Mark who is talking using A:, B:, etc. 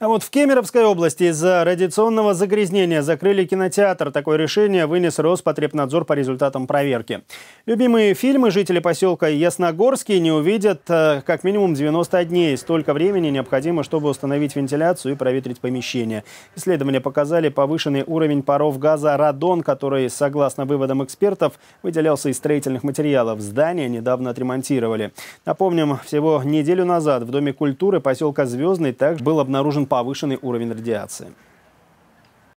A: А вот в Кемеровской области из-за радиационного загрязнения закрыли кинотеатр. Такое решение вынес Роспотребнадзор по результатам проверки. Любимые фильмы жители поселка Ясногорский не увидят э, как минимум 90 дней. Столько времени необходимо, чтобы установить вентиляцию и проветрить помещение. Исследования показали повышенный уровень паров газа радон, который, согласно выводам экспертов, выделялся из строительных материалов. Здание недавно отремонтировали. Напомним, всего неделю назад в Доме культуры поселка Звездный также был обнаружен повышенный уровень радиации.